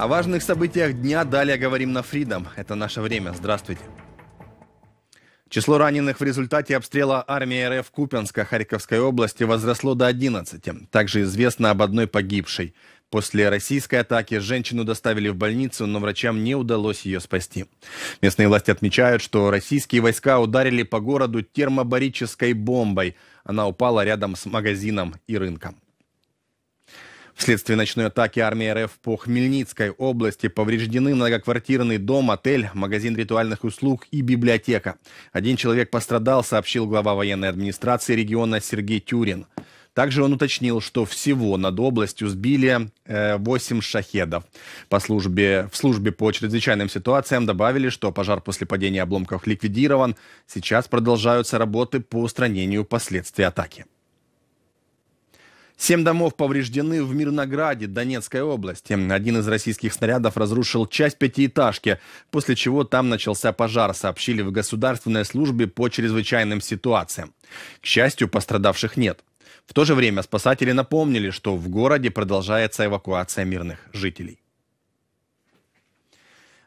О важных событиях дня далее говорим на Freedom. Это наше время. Здравствуйте. Число раненых в результате обстрела армии РФ Купенска Харьковской области возросло до 11. Также известно об одной погибшей. После российской атаки женщину доставили в больницу, но врачам не удалось ее спасти. Местные власти отмечают, что российские войска ударили по городу термобарической бомбой. Она упала рядом с магазином и рынком. Вследствие ночной атаки армии РФ по Хмельницкой области повреждены многоквартирный дом, отель, магазин ритуальных услуг и библиотека. Один человек пострадал, сообщил глава военной администрации региона Сергей Тюрин. Также он уточнил, что всего над областью сбили 8 э, шахедов. По службе, в службе по чрезвычайным ситуациям добавили, что пожар после падения обломков ликвидирован. Сейчас продолжаются работы по устранению последствий атаки. Семь домов повреждены в Мирнограде, Донецкой области. Один из российских снарядов разрушил часть пятиэтажки, после чего там начался пожар, сообщили в Государственной службе по чрезвычайным ситуациям. К счастью, пострадавших нет. В то же время спасатели напомнили, что в городе продолжается эвакуация мирных жителей.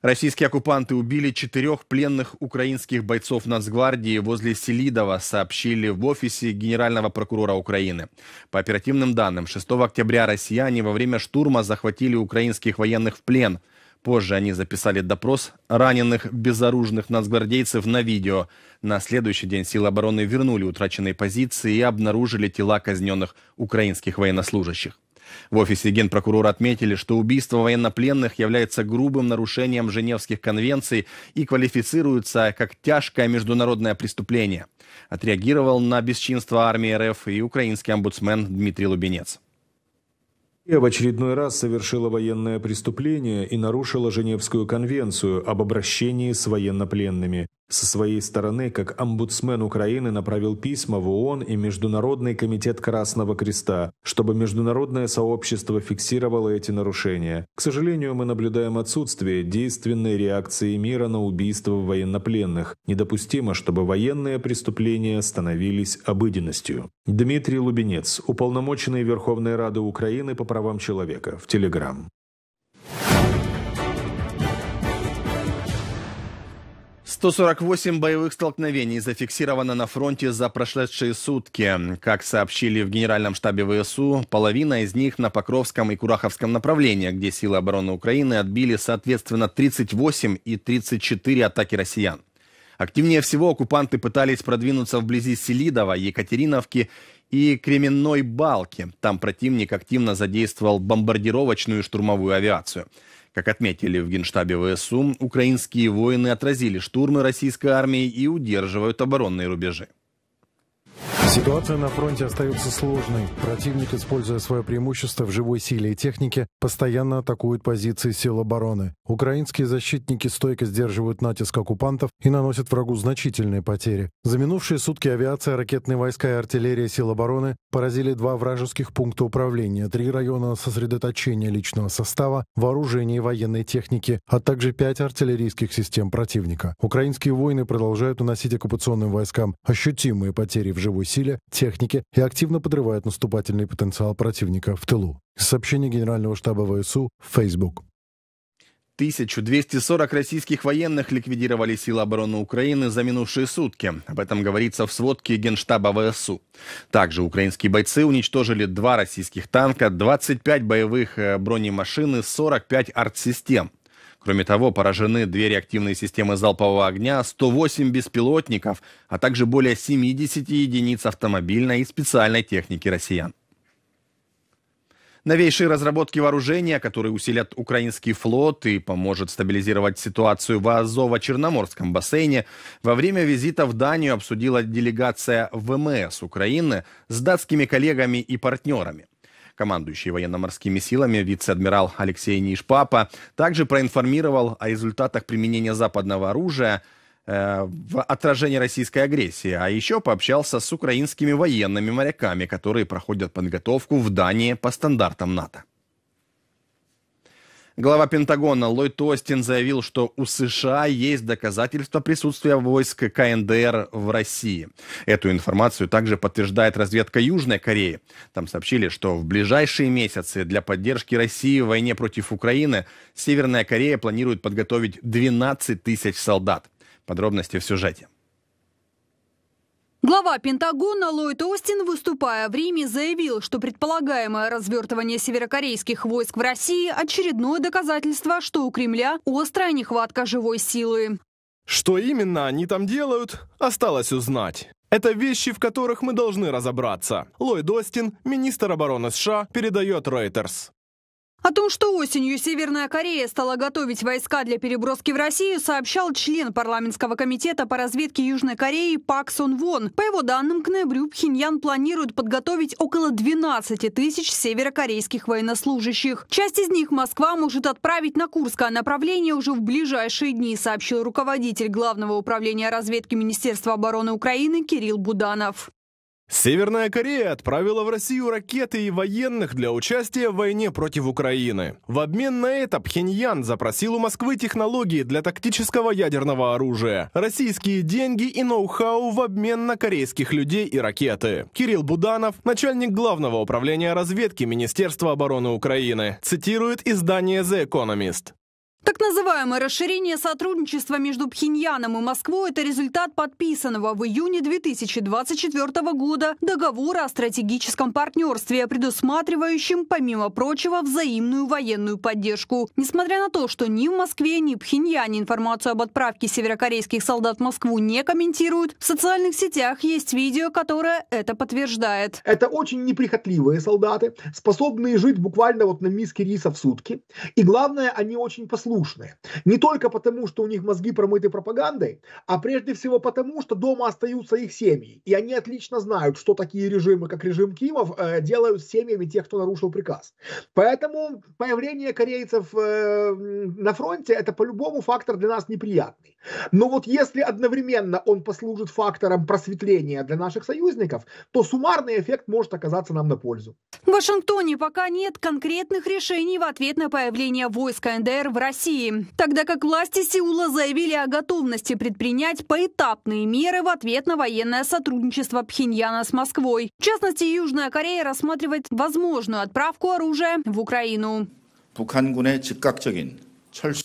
Российские оккупанты убили четырех пленных украинских бойцов Нацгвардии возле Селидова, сообщили в офисе генерального прокурора Украины. По оперативным данным, 6 октября россияне во время штурма захватили украинских военных в плен. Позже они записали допрос раненых безоружных нацгвардейцев на видео. На следующий день силы обороны вернули утраченные позиции и обнаружили тела казненных украинских военнослужащих. В офисе генпрокурора отметили, что убийство военнопленных является грубым нарушением Женевских конвенций и квалифицируется как тяжкое международное преступление. Отреагировал на бесчинство армии РФ и украинский омбудсмен Дмитрий Лубенец. Я в очередной раз совершила военное преступление и нарушила Женевскую конвенцию об обращении с военнопленными. Со своей стороны, как омбудсмен Украины направил письма в ООН и Международный комитет Красного Креста, чтобы международное сообщество фиксировало эти нарушения. К сожалению, мы наблюдаем отсутствие действенной реакции мира на убийство военнопленных. Недопустимо, чтобы военные преступления становились обыденностью. Дмитрий Лубенец, уполномоченный Верховной Рады Украины по правам человека, в Телеграм. 148 боевых столкновений зафиксировано на фронте за прошедшие сутки. Как сообщили в Генеральном штабе ВСУ, половина из них на Покровском и Кураховском направлениях, где силы обороны Украины отбили соответственно 38 и 34 атаки россиян. Активнее всего оккупанты пытались продвинуться вблизи Селидова, Екатериновки и Кременной Балки. Там противник активно задействовал бомбардировочную и штурмовую авиацию. Как отметили в Генштабе ВСУ, украинские воины отразили штурмы российской армии и удерживают оборонные рубежи. Ситуация на фронте остается сложной. Противник, используя свое преимущество в живой силе и технике, постоянно атакует позиции сил обороны. Украинские защитники стойко сдерживают натиск оккупантов и наносят врагу значительные потери. За минувшие сутки авиация, ракетные войска и артиллерия сил обороны поразили два вражеских пункта управления, три района сосредоточения личного состава, вооружения и военной техники, а также пять артиллерийских систем противника. Украинские войны продолжают уносить оккупационным войскам ощутимые потери в живой силе усилия, техники и активно подрывают наступательный потенциал противника в тылу. Сообщение Генерального штаба ВСУ в Facebook. 1240 российских военных ликвидировали силы обороны Украины за минувшие сутки. Об этом говорится в сводке Генштаба ВСУ. Также украинские бойцы уничтожили два российских танка, 25 боевых э, бронемашин и 45 артсистем. Кроме того, поражены две реактивные системы залпового огня, 108 беспилотников, а также более 70 единиц автомобильной и специальной техники россиян. Новейшие разработки вооружения, которые усилят украинский флот и поможет стабилизировать ситуацию в Азово-Черноморском бассейне, во время визита в Данию обсудила делегация ВМС Украины с датскими коллегами и партнерами. Командующий военно-морскими силами вице-адмирал Алексей Нишпапа также проинформировал о результатах применения западного оружия э, в отражении российской агрессии, а еще пообщался с украинскими военными моряками, которые проходят подготовку в Дании по стандартам НАТО. Глава Пентагона Ллойд Остин заявил, что у США есть доказательства присутствия войск КНДР в России. Эту информацию также подтверждает разведка Южной Кореи. Там сообщили, что в ближайшие месяцы для поддержки России в войне против Украины Северная Корея планирует подготовить 12 тысяч солдат. Подробности в сюжете. Глава Пентагона Ллойд Остин, выступая в Риме, заявил, что предполагаемое развертывание северокорейских войск в России – очередное доказательство, что у Кремля острая нехватка живой силы. Что именно они там делают, осталось узнать. Это вещи, в которых мы должны разобраться. Ллойд Остин, министр обороны США, передает Reuters. О том, что осенью Северная Корея стала готовить войска для переброски в Россию, сообщал член парламентского комитета по разведке Южной Кореи Пак Сон Вон. По его данным, к ноябрю Пхеньян планирует подготовить около 12 тысяч северокорейских военнослужащих. Часть из них Москва может отправить на Курское направление уже в ближайшие дни, сообщил руководитель Главного управления разведки Министерства обороны Украины Кирилл Буданов. Северная Корея отправила в Россию ракеты и военных для участия в войне против Украины. В обмен на это Пхеньян запросил у Москвы технологии для тактического ядерного оружия, российские деньги и ноу-хау в обмен на корейских людей и ракеты. Кирилл Буданов, начальник главного управления разведки Министерства обороны Украины, цитирует издание The Economist. Так называемое расширение сотрудничества между Пхеньяном и Москвой – это результат подписанного в июне 2024 года договора о стратегическом партнерстве, предусматривающем, помимо прочего, взаимную военную поддержку. Несмотря на то, что ни в Москве, ни в Пхеньяне информацию об отправке северокорейских солдат в Москву не комментируют, в социальных сетях есть видео, которое это подтверждает. Это очень неприхотливые солдаты, способные жить буквально вот на миске риса в сутки. И главное, они очень послушные послушные. Не только потому, что у них мозги промыты пропагандой, а прежде всего потому, что дома остаются их семьи. И они отлично знают, что такие режимы, как режим Кимов, э, делают с семьями тех, кто нарушил приказ. Поэтому появление корейцев э, на фронте это по-любому фактор для нас неприятный. Но вот если одновременно он послужит фактором просветления для наших союзников, то суммарный эффект может оказаться нам на пользу. В Вашингтоне пока нет конкретных решений в ответ на появление войск НДР в России. России, тогда как власти Сеула заявили о готовности предпринять поэтапные меры в ответ на военное сотрудничество Пхеньяна с Москвой. В частности, Южная Корея рассматривает возможную отправку оружия в Украину.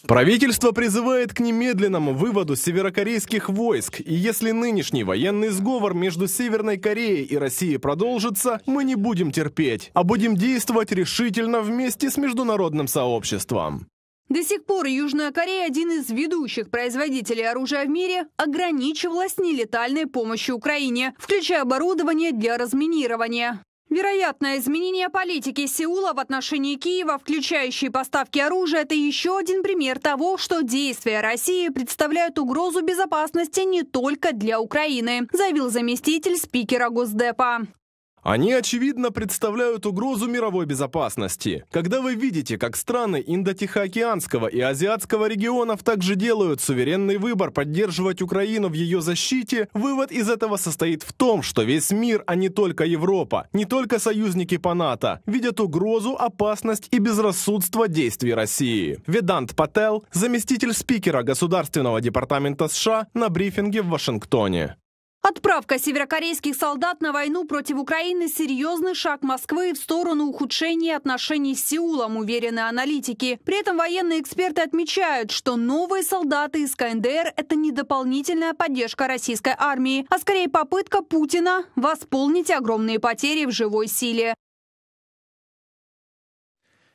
Правительство призывает к немедленному выводу северокорейских войск, и если нынешний военный сговор между Северной Кореей и Россией продолжится, мы не будем терпеть, а будем действовать решительно вместе с международным сообществом. До сих пор Южная Корея, один из ведущих производителей оружия в мире, ограничивалась нелетальной помощью Украине, включая оборудование для разминирования. Вероятное изменение политики Сеула в отношении Киева, включающие поставки оружия, это еще один пример того, что действия России представляют угрозу безопасности не только для Украины, заявил заместитель спикера Госдепа. Они, очевидно, представляют угрозу мировой безопасности. Когда вы видите, как страны Индо-Тихоокеанского и Азиатского регионов также делают суверенный выбор поддерживать Украину в ее защите, вывод из этого состоит в том, что весь мир, а не только Европа, не только союзники по НАТО, видят угрозу, опасность и безрассудство действий России. Ведант Пател, заместитель спикера Государственного департамента США на брифинге в Вашингтоне. Отправка северокорейских солдат на войну против Украины – серьезный шаг Москвы в сторону ухудшения отношений с Сеулом, уверены аналитики. При этом военные эксперты отмечают, что новые солдаты из КНДР – это не дополнительная поддержка российской армии, а скорее попытка Путина восполнить огромные потери в живой силе.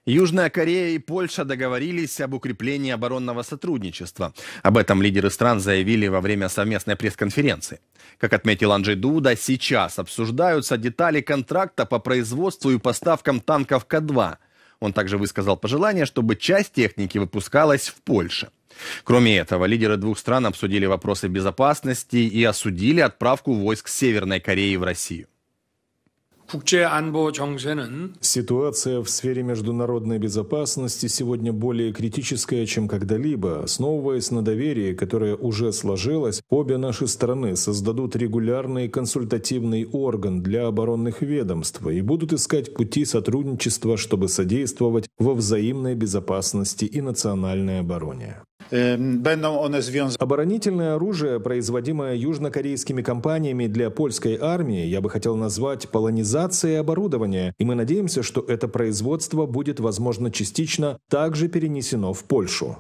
Южная Корея и Польша договорились об укреплении оборонного сотрудничества. Об этом лидеры стран заявили во время совместной пресс-конференции. Как отметил Анджей Дуда, сейчас обсуждаются детали контракта по производству и поставкам танков К-2. Он также высказал пожелание, чтобы часть техники выпускалась в Польше. Кроме этого, лидеры двух стран обсудили вопросы безопасности и осудили отправку войск Северной Кореи в Россию. Ситуация в сфере международной безопасности сегодня более критическая, чем когда-либо. Основываясь на доверии, которое уже сложилось, обе наши страны создадут регулярный консультативный орган для оборонных ведомств и будут искать пути сотрудничества, чтобы содействовать во взаимной безопасности и национальной обороне. Będą one związane... Оборонительное оружие, производимое южнокорейскими компаниями для польской армии, я бы хотел назвать полонизацией оборудования, и мы надеемся, что это производство будет, возможно, частично также перенесено в Польшу.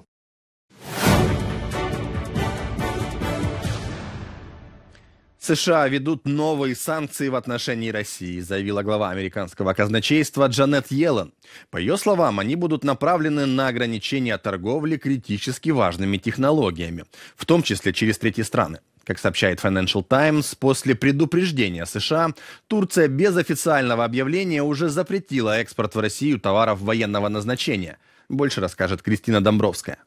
США ведут новые санкции в отношении России, заявила глава американского казначейства Джанет Йеллен. По ее словам, они будут направлены на ограничение торговли критически важными технологиями, в том числе через третьи страны. Как сообщает Financial Times, после предупреждения США Турция без официального объявления уже запретила экспорт в Россию товаров военного назначения. Больше расскажет Кристина Домбровская.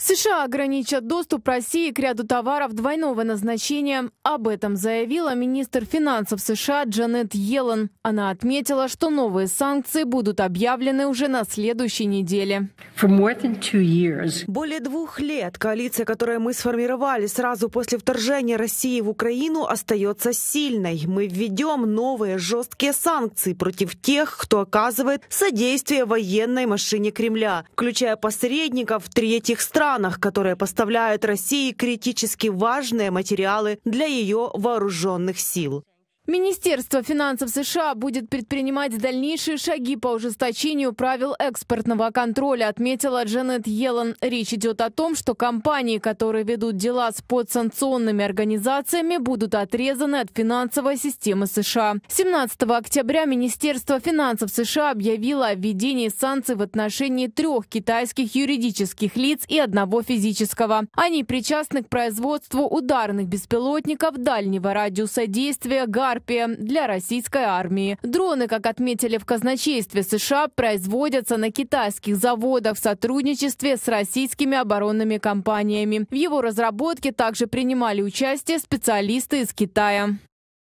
США ограничат доступ России к ряду товаров двойного назначения. Об этом заявила министр финансов США Джанет Йеллен. Она отметила, что новые санкции будут объявлены уже на следующей неделе. Более двух лет коалиция, которую мы сформировали сразу после вторжения России в Украину, остается сильной. Мы введем новые жесткие санкции против тех, кто оказывает содействие военной машине Кремля, включая посредников третьих стран странах, которые поставляют России критически важные материалы для ее вооруженных сил. Министерство финансов США будет предпринимать дальнейшие шаги по ужесточению правил экспортного контроля, отметила Дженнет Йеллен. Речь идет о том, что компании, которые ведут дела с подсанкционными организациями, будут отрезаны от финансовой системы США. 17 октября Министерство финансов США объявило о введении санкций в отношении трех китайских юридических лиц и одного физического. Они причастны к производству ударных беспилотников дальнего радиуса действия ГАР «Скорпия» для российской армии. Дроны, как отметили в казначействе США, производятся на китайских заводах в сотрудничестве с российскими оборонными компаниями. В его разработке также принимали участие специалисты из Китая.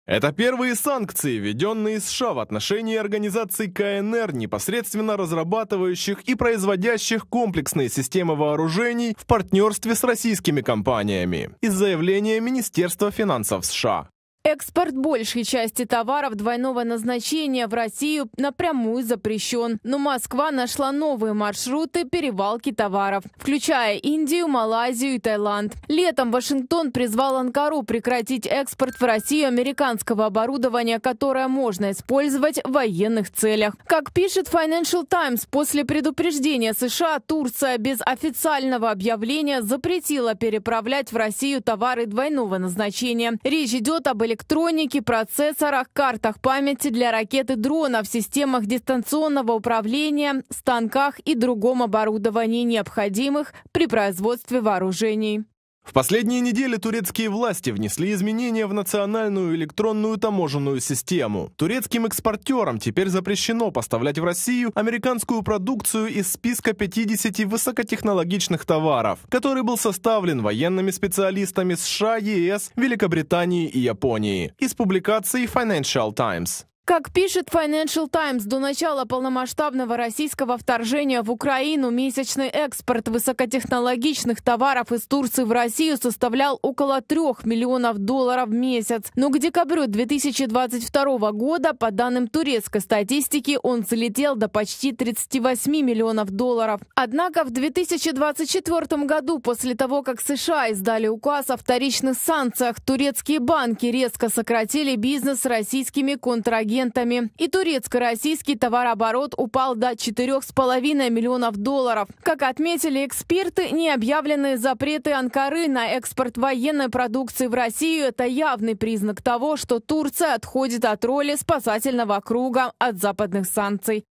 Это первые санкции, введенные США в отношении организаций КНР, непосредственно разрабатывающих и производящих комплексные системы вооружений в партнерстве с российскими компаниями, из заявления Министерства финансов США. Экспорт большей части товаров двойного назначения в Россию напрямую запрещен. Но Москва нашла новые маршруты перевалки товаров, включая Индию, Малайзию и Таиланд. Летом Вашингтон призвал Анкару прекратить экспорт в Россию американского оборудования, которое можно использовать в военных целях. Как пишет Financial Times, после предупреждения США Турция без официального объявления запретила переправлять в Россию товары двойного назначения. Речь идет об электронике, процессорах, картах памяти для ракеты, и дронов, системах дистанционного управления, станках и другом оборудовании, необходимых при производстве вооружений. В последние недели турецкие власти внесли изменения в национальную электронную таможенную систему. Турецким экспортерам теперь запрещено поставлять в Россию американскую продукцию из списка 50 высокотехнологичных товаров, который был составлен военными специалистами США, ЕС, Великобритании и Японии из публикации Financial Times. Как пишет Financial Times, до начала полномасштабного российского вторжения в Украину месячный экспорт высокотехнологичных товаров из Турции в Россию составлял около 3 миллионов долларов в месяц. Но к декабрю 2022 года, по данным турецкой статистики, он залетел до почти 38 миллионов долларов. Однако в 2024 году, после того, как США издали указ о вторичных санкциях, турецкие банки резко сократили бизнес с российскими контрагентами клиентами. И турецко-российский товарооборот упал до 4,5 миллионов долларов. Как отметили эксперты, необъявленные запреты Анкары на экспорт военной продукции в Россию – это явный признак того, что Турция отходит от роли спасательного круга от западных санкций.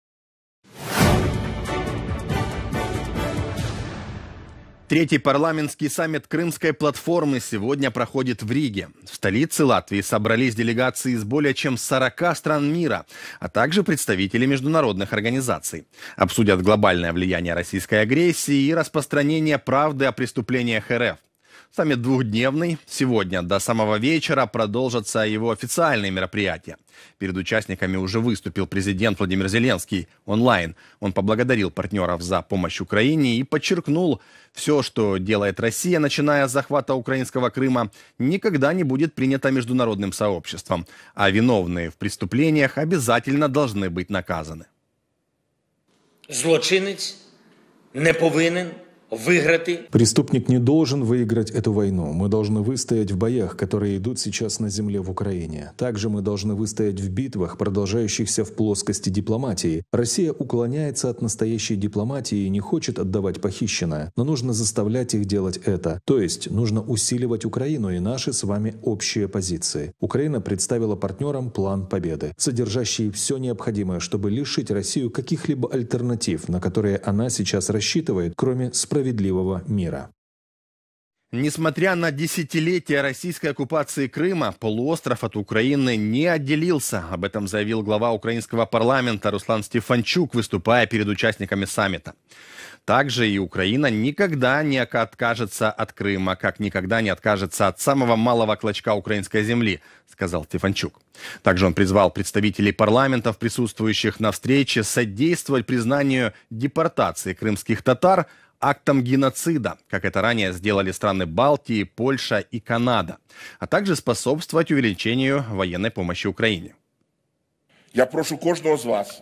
Третий парламентский саммит Крымской платформы сегодня проходит в Риге. В столице Латвии собрались делегации из более чем 40 стран мира, а также представители международных организаций. Обсудят глобальное влияние российской агрессии и распространение правды о преступлениях РФ. Саммит двухдневный. Сегодня до самого вечера продолжатся его официальные мероприятия. Перед участниками уже выступил президент Владимир Зеленский онлайн. Он поблагодарил партнеров за помощь Украине и подчеркнул, все, что делает Россия, начиная с захвата украинского Крыма, никогда не будет принято международным сообществом, а виновные в преступлениях обязательно должны быть наказаны. Злочинець не повинен выиграть. Преступник не должен выиграть эту войну. Мы должны выстоять в боях, которые идут сейчас на земле в Украине. Также мы должны выстоять в битвах, продолжающихся в плоскости дипломатии. Россия уклоняется от настоящей дипломатии и не хочет отдавать похищенное, но нужно заставлять их делать это. То есть нужно усиливать Украину и наши с вами общие позиции. Украина представила партнерам план победы, содержащий все необходимое, чтобы лишить Россию каких-либо альтернатив, на которые она сейчас рассчитывает, кроме справедливости справедливого мира. Несмотря на десятилетия российской оккупации Крыма, полуостров от Украины не отделился. Об этом заявил глава украинского парламента Руслан Стефанчук, выступая перед участниками саммита. Также и Украина никогда не откажется от Крыма, как никогда не откажется от самого малого клочка украинской земли, сказал Стефанчук. Также он призвал представителей парламентов, присутствующих на встрече, содействовать признанию депортации крымских татар – актом геноцида, как это ранее сделали страны Балтии, Польша и Канада, а также способствовать увеличению военной помощи Украине. Я прошу каждого из вас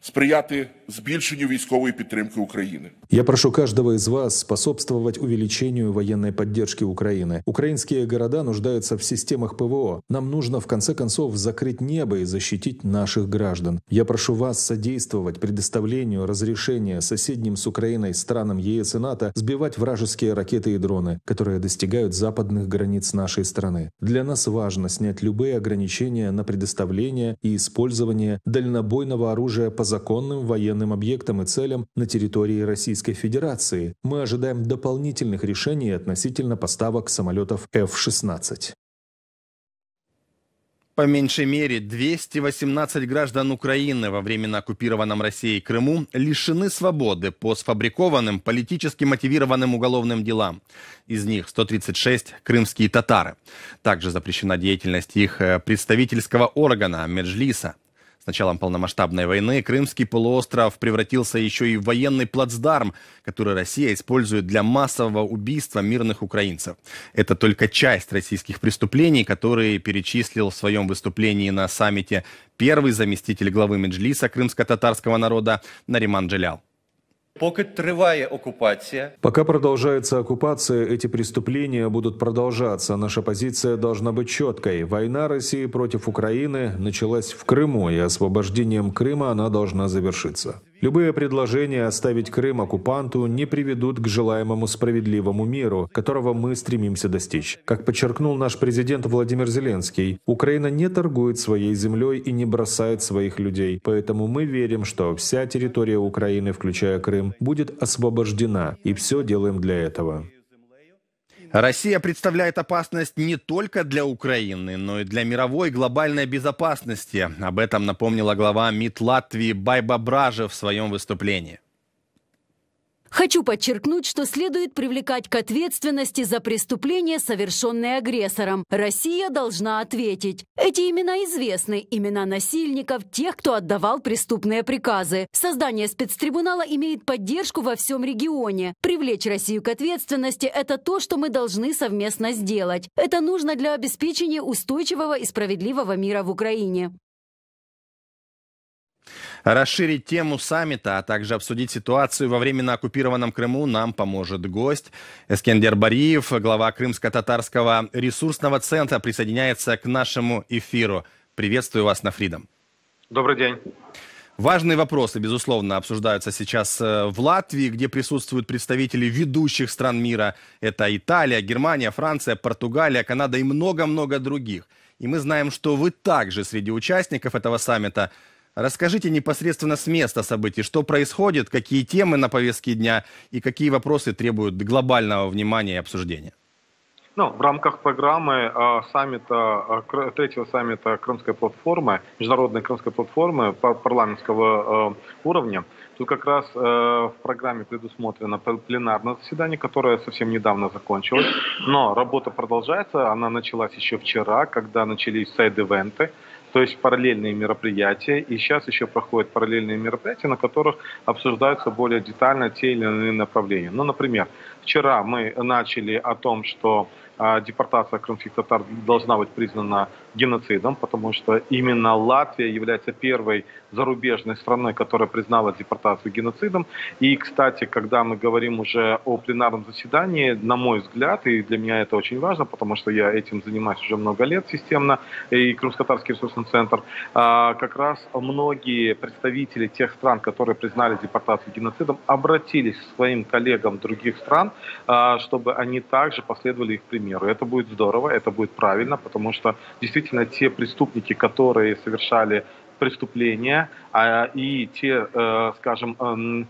сприяти збільшению військової підтримки України. Я прошу каждого из вас способствовать увеличению военной поддержки Украины. Украинские города нуждаются в системах ПВО. Нам нужно в конце концов закрыть небо и защитить наших граждан. Я прошу вас содействовать предоставлению разрешения соседним с Украиной странам ЕС и НАТО сбивать вражеские ракеты и дроны, которые достигают западных границ нашей страны. Для нас важно снять любые ограничения на предоставление и использование дальнобойного оружия по законным военным объектам и целям на территории Российской Федерации. Мы ожидаем дополнительных решений относительно поставок самолетов F-16. По меньшей мере 218 граждан Украины во временно оккупированном Россией Крыму лишены свободы по сфабрикованным политически мотивированным уголовным делам. Из них 136 – крымские татары. Также запрещена деятельность их э, представительского органа Меджлиса – началом полномасштабной войны Крымский полуостров превратился еще и в военный плацдарм, который Россия использует для массового убийства мирных украинцев. Это только часть российских преступлений, которые перечислил в своем выступлении на саммите первый заместитель главы Меджлиса крымско-татарского народа Нариман Джелял. Пока продолжается оккупация, эти преступления будут продолжаться. Наша позиция должна быть четкой. Война России против Украины началась в Крыму, и освобождением Крыма она должна завершиться. Любые предложения оставить Крым оккупанту не приведут к желаемому справедливому миру, которого мы стремимся достичь. Как подчеркнул наш президент Владимир Зеленский, Украина не торгует своей землей и не бросает своих людей, поэтому мы верим, что вся территория Украины, включая Крым, будет освобождена, и все делаем для этого. Россия представляет опасность не только для Украины, но и для мировой глобальной безопасности. Об этом напомнила глава МИД Латвии Байба Бража в своем выступлении. Хочу подчеркнуть, что следует привлекать к ответственности за преступления, совершенные агрессором. Россия должна ответить. Эти имена известны, имена насильников, тех, кто отдавал преступные приказы. Создание спецтрибунала имеет поддержку во всем регионе. Привлечь Россию к ответственности – это то, что мы должны совместно сделать. Это нужно для обеспечения устойчивого и справедливого мира в Украине. Расширить тему саммита, а также обсудить ситуацию во временно оккупированном Крыму нам поможет гость. Эскендер Бариев, глава Крымско-Татарского ресурсного центра, присоединяется к нашему эфиру. Приветствую вас на Фридом. Добрый день. Важные вопросы, безусловно, обсуждаются сейчас э, в Латвии, где присутствуют представители ведущих стран мира. Это Италия, Германия, Франция, Португалия, Канада и много-много других. И мы знаем, что вы также среди участников этого саммита – Расскажите непосредственно с места событий, что происходит, какие темы на повестке дня и какие вопросы требуют глобального внимания и обсуждения. Ну, в рамках программы э, саммита, э, третьего саммита Крымской платформы, международной Крымской платформы парламентского э, уровня, тут как раз э, в программе предусмотрено пленарное заседание, которое совсем недавно закончилось. Но работа продолжается, она началась еще вчера, когда начались сайд-эвенты то есть параллельные мероприятия. И сейчас еще проходят параллельные мероприятия, на которых обсуждаются более детально те или иные направления. Ну, например, вчера мы начали о том, что а депортация крымских татар должна быть признана геноцидом, потому что именно Латвия является первой зарубежной страной, которая признала депортацию геноцидом. И, кстати, когда мы говорим уже о пленарном заседании, на мой взгляд, и для меня это очень важно, потому что я этим занимаюсь уже много лет системно, и Крымско-Татарский ресурсный центр, а, как раз многие представители тех стран, которые признали депортацию геноцидом, обратились к своим коллегам других стран, а, чтобы они также последовали их примеру меры. Это будет здорово, это будет правильно, потому что действительно те преступники, которые совершали преступления а, и те, э, скажем, э,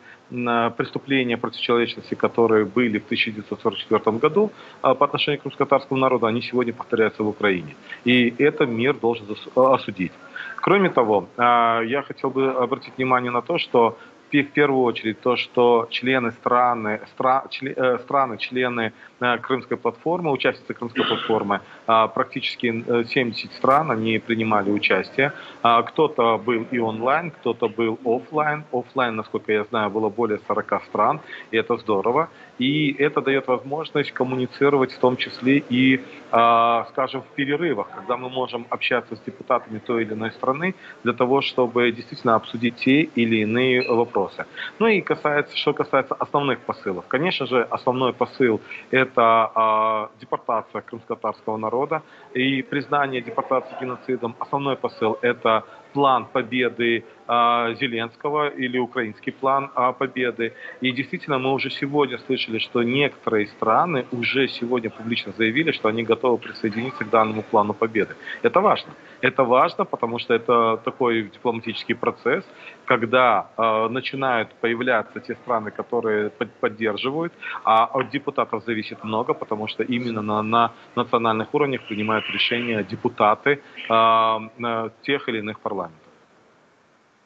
преступления против человечности, которые были в 1944 году э, по отношению к русскотарскому народу, они сегодня повторяются в Украине. И это мир должен осудить. Кроме того, а, я хотел бы обратить внимание на то, что в первую очередь то, что члены страны, стра, член, э, страны, члены э, Крымской платформы, участницы Крымской платформы, а, э, практически 70 стран, они принимали участие. Э, кто-то был и онлайн, кто-то был офлайн. Офлайн, насколько я знаю, было более 40 стран, и это здорово. И это дает возможность коммуницировать в том числе и, э, скажем, в перерывах, когда мы можем общаться с депутатами той или иной страны для того, чтобы действительно обсудить те или иные вопросы вопросы. Ну и касается, что касается основных посылов. Конечно же, основной посыл – это э, депортация татарского народа и признание депортации геноцидом. Основной посыл – это план победы а, Зеленского или украинский план победы. И действительно, мы уже сегодня слышали, что некоторые страны уже сегодня публично заявили, что они готовы присоединиться к данному плану победы. Это важно. Это важно, потому что это такой дипломатический процесс, когда э, начинают появляться те страны, которые под, поддерживают, а от депутатов зависит много, потому что именно на, на национальных уровнях принимают решения депутаты э, тех или иных парламентов.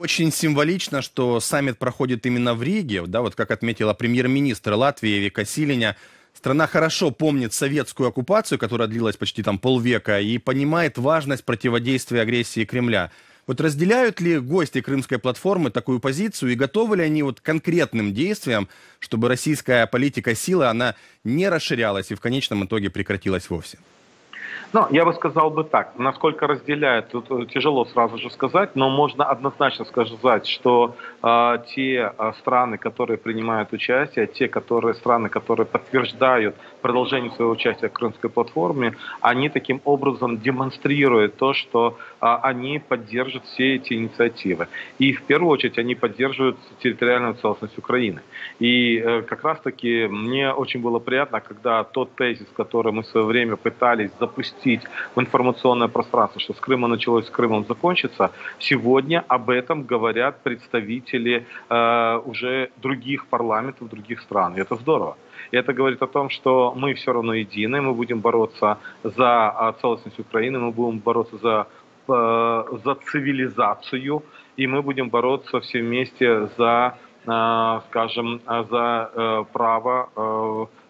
Очень символично, что саммит проходит именно в Риге. Да, вот как отметила премьер-министр Латвии Вика Силиня, страна хорошо помнит советскую оккупацию, которая длилась почти там полвека, и понимает важность противодействия агрессии Кремля. Вот разделяют ли гости Крымской платформы такую позицию и готовы ли они вот конкретным действиям, чтобы российская политика силы, она не расширялась и в конечном итоге прекратилась вовсе? Ну, я бы сказал бы так, насколько разделяет, тут э, тяжело сразу же сказать, но можно однозначно сказать, что э, те э, страны, которые принимают участие, те которые, страны, которые подтверждают продолжение своего участия в Крымской платформе, они таким образом демонстрируют то, что э, они поддержат все эти инициативы. И в первую очередь они поддерживают территориальную целостность Украины. И э, как раз-таки мне очень было приятно, когда тот тезис, который мы в свое время пытались запустить, пустить в информационное пространство, что с Крыма началось, с Крымом закончится, сегодня об этом говорят представители э, уже других парламентов других стран. И это здорово. И это говорит о том, что мы все равно едины, мы будем бороться за э, целостность Украины, мы будем бороться за, э, за цивилизацию, и мы будем бороться все вместе за, э, скажем, э, за право,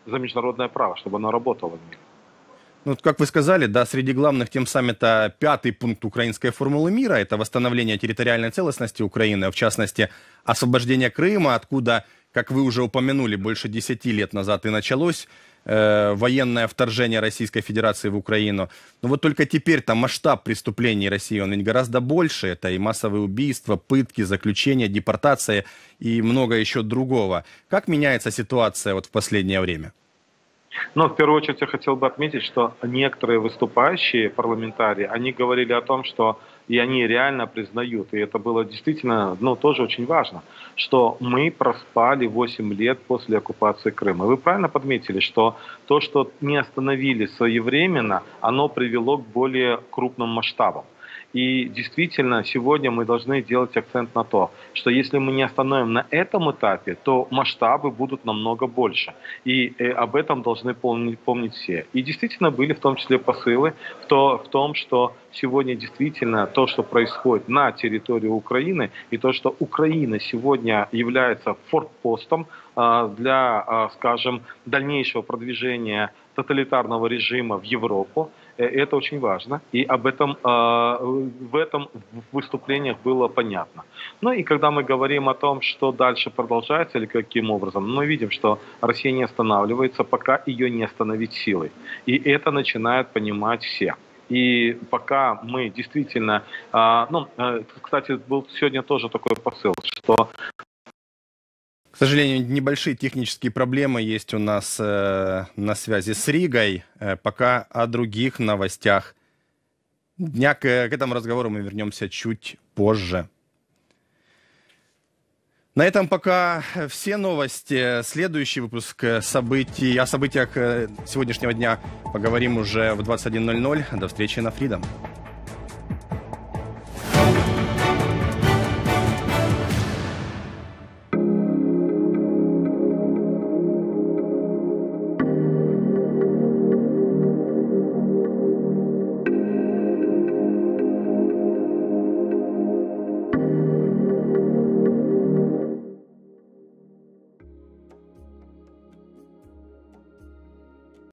за международное право, чтобы оно работало в мире. Ну, как вы сказали, да, среди главных тем саммита пятый пункт украинской формулы мира – это восстановление территориальной целостности Украины, а в частности, освобождение Крыма, откуда, как вы уже упомянули, больше десяти лет назад и началось э, военное вторжение Российской Федерации в Украину. Но вот только теперь там масштаб преступлений России, он ведь гораздо больше. Это и массовые убийства, пытки, заключения, депортации и много еще другого. Как меняется ситуация вот в последнее время? Но в первую очередь я хотел бы отметить, что некоторые выступающие парламентарии, они говорили о том, что и они реально признают, и это было действительно, ну, тоже очень важно, что мы проспали 8 лет после оккупации Крыма. Вы правильно подметили, что то, что не остановили своевременно, оно привело к более крупным масштабам. И действительно, сегодня мы должны делать акцент на то, что если мы не остановим на этом этапе, то масштабы будут намного больше. И э, об этом должны помнить, помнить все. И действительно были в том числе посылы в, то, в том, что сегодня действительно то, что происходит на территории Украины, и то, что Украина сегодня является форпостом а, для, а, скажем, дальнейшего продвижения тоталитарного режима в Европу, Э, это очень важно, и об этом, э, в этом в выступлениях было понятно. Ну и когда мы говорим о том, что дальше продолжается или каким образом, мы видим, что Россия не останавливается, пока ее не остановить силой. И это начинают понимать все. И пока мы действительно, а, ну, э, кстати, был сегодня тоже такой посыл, что к сожалению, небольшие технические проблемы есть у нас э, на связи с Ригой. Э, пока о других новостях дня. К, э, к этому разговору мы вернемся чуть позже. На этом пока э, все новости. Следующий выпуск э, событий. О событиях сегодняшнего дня поговорим уже в 21.00. До встречи на Фридом.